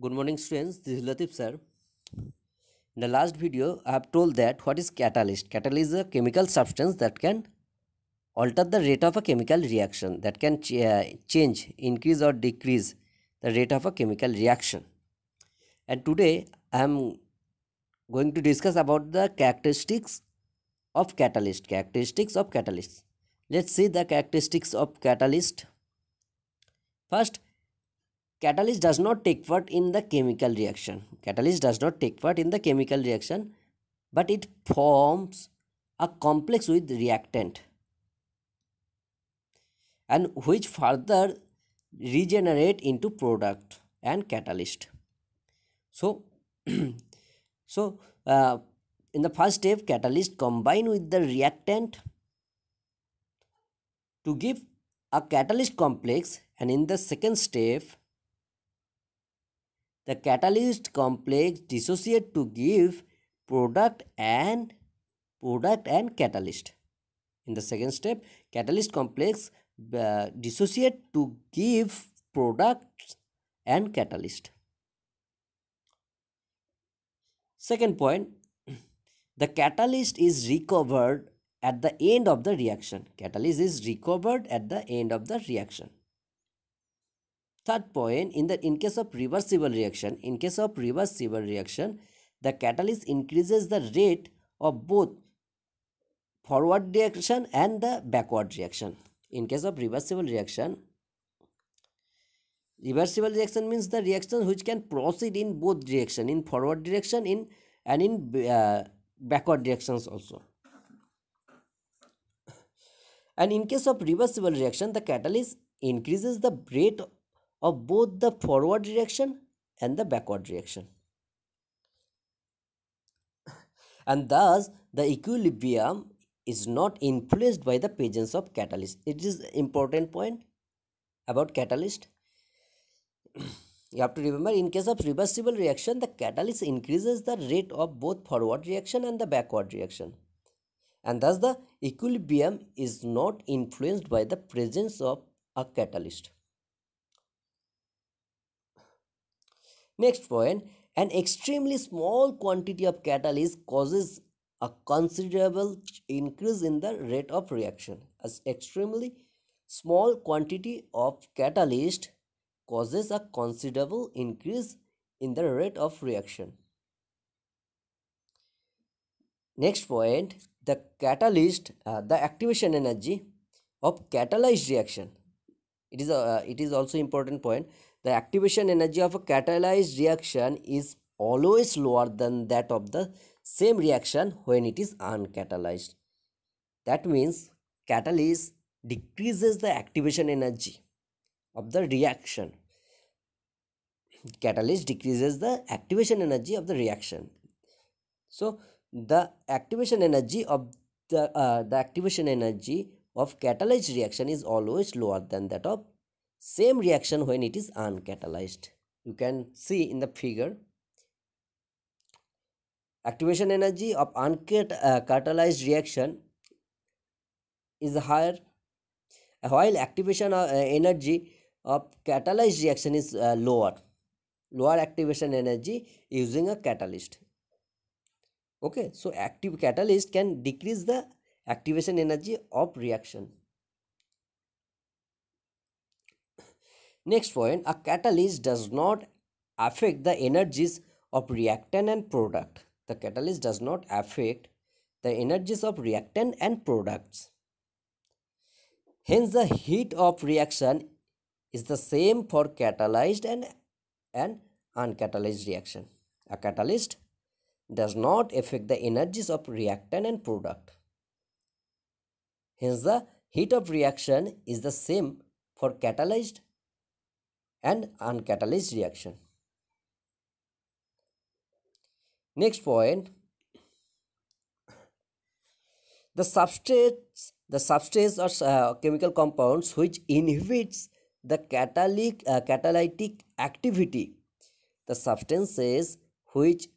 Good morning students, this is Latif sir. In the last video, I have told that what is catalyst? Catalyst is a chemical substance that can alter the rate of a chemical reaction, that can ch uh, change, increase or decrease the rate of a chemical reaction. And today, I am going to discuss about the characteristics of catalyst. Characteristics of catalyst. Let's see the characteristics of catalyst. First, catalyst does not take part in the chemical reaction catalyst does not take part in the chemical reaction but it forms a complex with reactant and which further regenerate into product and catalyst so so uh, in the first step catalyst combine with the reactant to give a catalyst complex and in the second step the catalyst complex dissociate to give product and product and catalyst in the second step catalyst complex uh, dissociate to give products and catalyst second point the catalyst is recovered at the end of the reaction catalyst is recovered at the end of the reaction Third point, in the in case of reversible reaction, in case of reversible reaction, the catalyst increases the rate of both forward reaction and the backward reaction. In case of reversible reaction, reversible reaction means the reaction which can proceed in both direction, in forward direction in and in uh, backward directions also. And in case of reversible reaction, the catalyst increases the rate of both the forward direction and the backward direction. And thus, the equilibrium is not influenced by the presence of catalyst. It is important point about catalyst. you have to remember in case of reversible reaction, the catalyst increases the rate of both forward reaction and the backward reaction. And thus the equilibrium is not influenced by the presence of a catalyst. Next point, an extremely small quantity of catalyst causes a considerable increase in the rate of reaction. As extremely small quantity of catalyst causes a considerable increase in the rate of reaction. Next point, the catalyst, uh, the activation energy of catalyzed reaction. It is, a, uh, it is also important point the activation energy of a catalyzed reaction is always lower than that of the same reaction when it is uncatalyzed. That means catalyst decreases the activation energy of the reaction. Catalyst decreases the activation energy of the reaction. So the activation energy of the, uh, the activation energy of catalyzed reaction is always lower than that of same reaction when it is uncatalyzed you can see in the figure activation energy of uncatalyzed uh, reaction is higher while activation of, uh, energy of catalyzed reaction is uh, lower lower activation energy using a catalyst okay so active catalyst can decrease the activation energy of reaction Next point, a catalyst does not affect the energies of reactant and product. The catalyst does not affect the energies of reactant and products. Hence, the heat of reaction is the same for catalyzed and, and uncatalyzed reaction. A catalyst does not affect the energies of reactant and product. Hence, the heat of reaction is the same for catalyzed and uncatalyzed reaction. Next point the substrates the substrates are uh, chemical compounds which inhibits the catalytic, uh, catalytic activity the substances which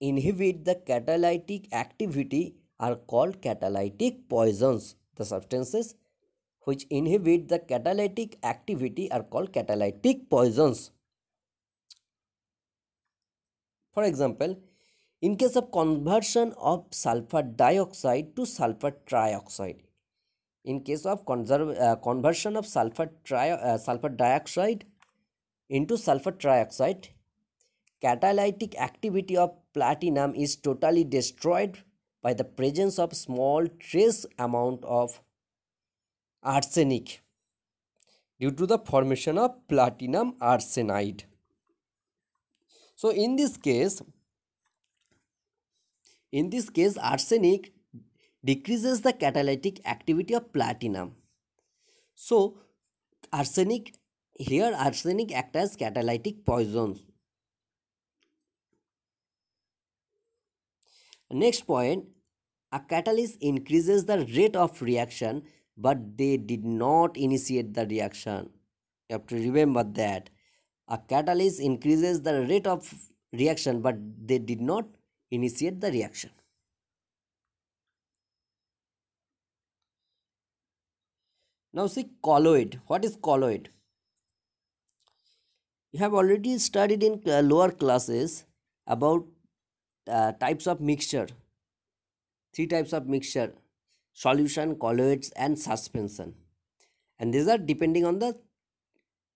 inhibit the catalytic activity are called catalytic poisons the substances which inhibit the catalytic activity are called catalytic poisons. For example, in case of conversion of sulfur dioxide to sulfur trioxide, in case of uh, conversion of sulfur, uh, sulfur dioxide into sulfur trioxide, catalytic activity of platinum is totally destroyed by the presence of small trace amount of arsenic due to the formation of platinum arsenide so in this case in this case arsenic decreases the catalytic activity of platinum so arsenic here arsenic acts as catalytic poisons next point a catalyst increases the rate of reaction but they did not initiate the reaction. You have to remember that a catalyst increases the rate of reaction, but they did not initiate the reaction. Now see colloid. What is colloid? You have already studied in uh, lower classes about uh, types of mixture. Three types of mixture solution colloids and suspension and these are depending on the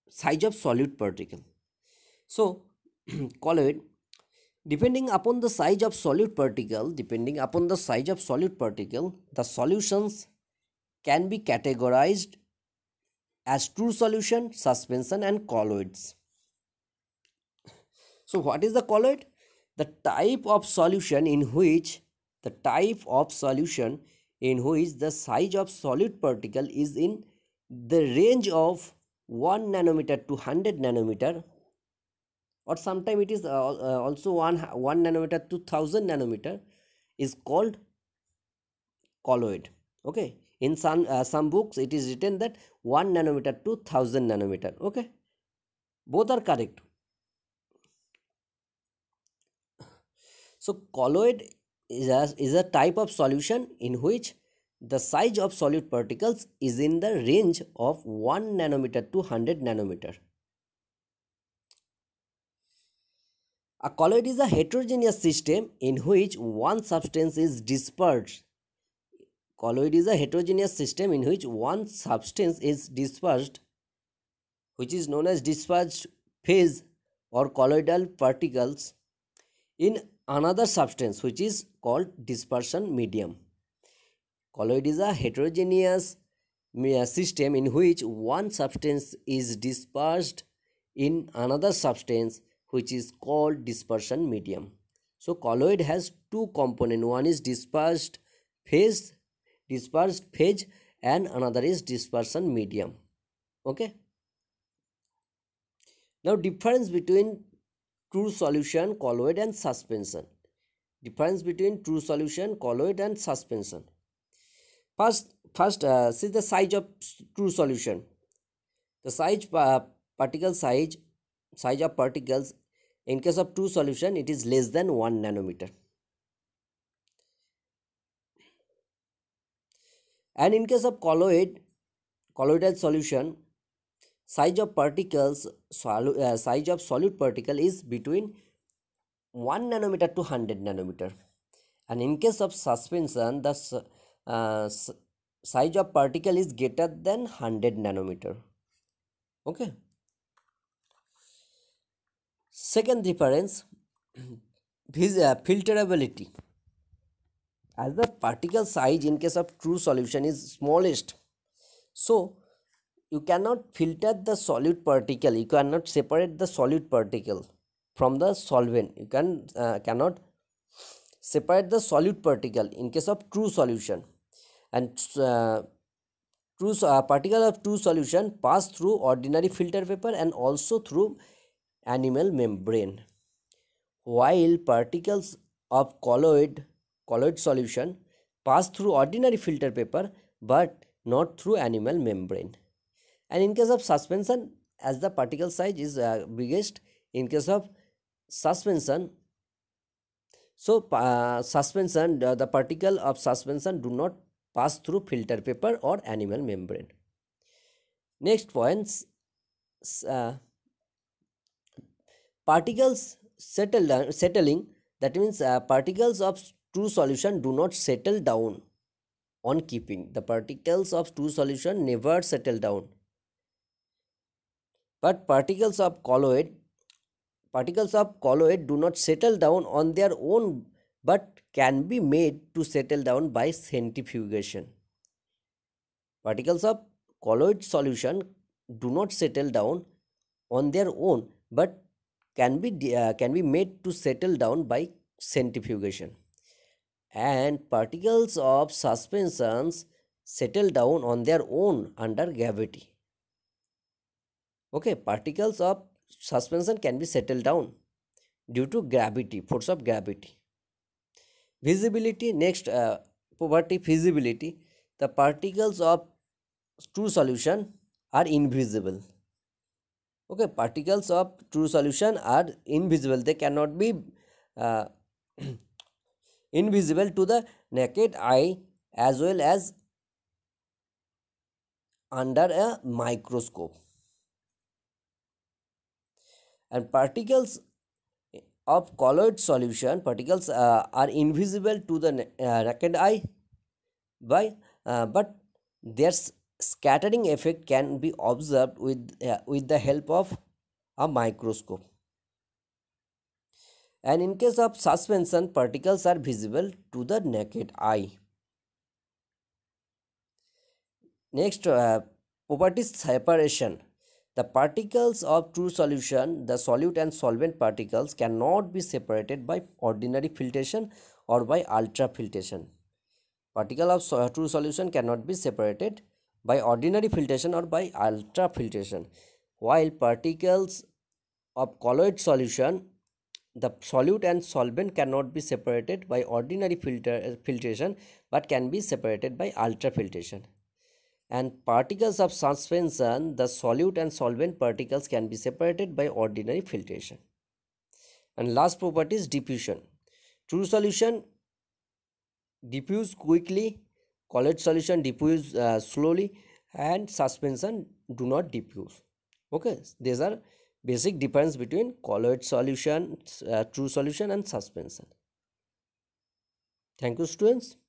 size of solute particle so colloid depending upon the size of solute particle depending upon the size of solute particle the solutions can be categorized as true solution suspension and colloids so what is the colloid the type of solution in which the type of solution in which the size of solid particle is in the range of 1 nanometer to 100 nanometer or sometimes it is uh, uh, also 1, 1 nanometer to 1000 nanometer is called colloid okay in some uh, some books it is written that 1 nanometer to 1000 nanometer okay both are correct so colloid is a, is a type of solution in which the size of solid particles is in the range of 1 nanometer to 100 nanometer. A colloid is a heterogeneous system in which one substance is dispersed. Colloid is a heterogeneous system in which one substance is dispersed, which is known as dispersed phase or colloidal particles. In another substance which is called dispersion medium colloid is a heterogeneous uh, system in which one substance is dispersed in another substance which is called dispersion medium so colloid has two component one is dispersed phase dispersed phase and another is dispersion medium okay now difference between true solution colloid and suspension difference between true solution colloid and suspension first first uh, see the size of true solution the size uh, particle size size of particles in case of true solution it is less than 1 nanometer and in case of colloid colloidal solution size of particles uh, size of solid particle is between 1 nanometer to 100 nanometer and in case of suspension the uh, size of particle is greater than 100 nanometer okay second difference is uh, filterability as the particle size in case of true solution is smallest so you cannot filter the solute particle you cannot separate the solute particle from the solvent you can uh, cannot separate the solute particle in case of true solution and uh, true uh, particle of true solution pass through ordinary filter paper and also through animal membrane while particles of colloid colloid solution pass through ordinary filter paper but not through animal membrane and in case of suspension as the particle size is uh, biggest in case of suspension so uh, suspension the, uh, the particle of suspension do not pass through filter paper or animal membrane next points uh, particles settle uh, settling that means uh, particles of true solution do not settle down on keeping the particles of true solution never settle down but particles of colloid particles of colloid do not settle down on their own but can be made to settle down by centrifugation. Particles of colloid solution do not settle down on their own but can be uh, can be made to settle down by centrifugation and particles of suspensions settle down on their own under gravity okay particles of suspension can be settled down due to gravity force of gravity visibility next uh, property feasibility the particles of true solution are invisible okay particles of true solution are invisible they cannot be uh, invisible to the naked eye as well as under a microscope and particles of colloid solution particles uh, are invisible to the uh, naked eye by uh, but their scattering effect can be observed with uh, with the help of a microscope and in case of suspension particles are visible to the naked eye next uh, properties separation the particles of true solution, the solute and solvent particles cannot be separated by ordinary filtration or by ultrafiltration. Particle of so true solution cannot be separated by ordinary filtration or by ultrafiltration. While particles of colloid solution, the solute and solvent cannot be separated by ordinary filter, filtration but can be separated by ultrafiltration and particles of suspension the solute and solvent particles can be separated by ordinary filtration and last property is diffusion true solution diffuse quickly colored solution diffuse uh, slowly and suspension do not diffuse okay these are basic difference between colloid solution uh, true solution and suspension thank you students